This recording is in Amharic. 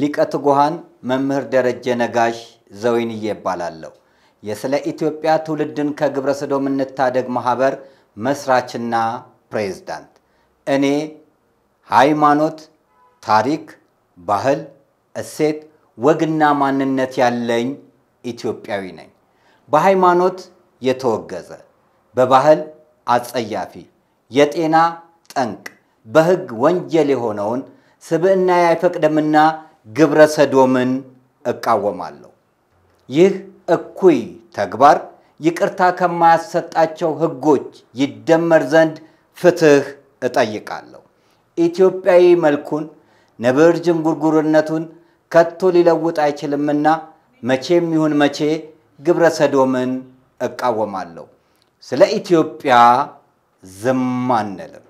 ሊቀ ትጉሃን መምህር ደረጀ ነጋሽ ዘወይንዬ እባላለሁ። የስለ ኢትዮጵያ ትውልድን ከግብረ ሰዶም እንታደግ ማህበር መስራችና ፕሬዝዳንት። እኔ ሃይማኖት፣ ታሪክ፣ ባህል፣ እሴት፣ ወግና ማንነት ያለኝ ኢትዮጵያዊ ነኝ። በሃይማኖት የተወገዘ፣ በባህል አጸያፊ፣ የጤና ጠንቅ፣ በህግ ወንጀል የሆነውን ስብዕና አይፈቅድምና ግብረ ሰዶምን እቃወማለሁ። ይህ እኩይ ተግባር ይቅርታ ከማያሰጣቸው ህጎች ይደመር ዘንድ ፍትህ እጠይቃለሁ። ኢትዮጵያዊ መልኩን ነብር ዝንጉርጉርነቱን ከቶ ሊለውጥ አይችልምና መቼም ይሁን መቼ ግብረ ሰዶምን እቃወማለሁ። ስለ ኢትዮጵያ ዝም አንልም።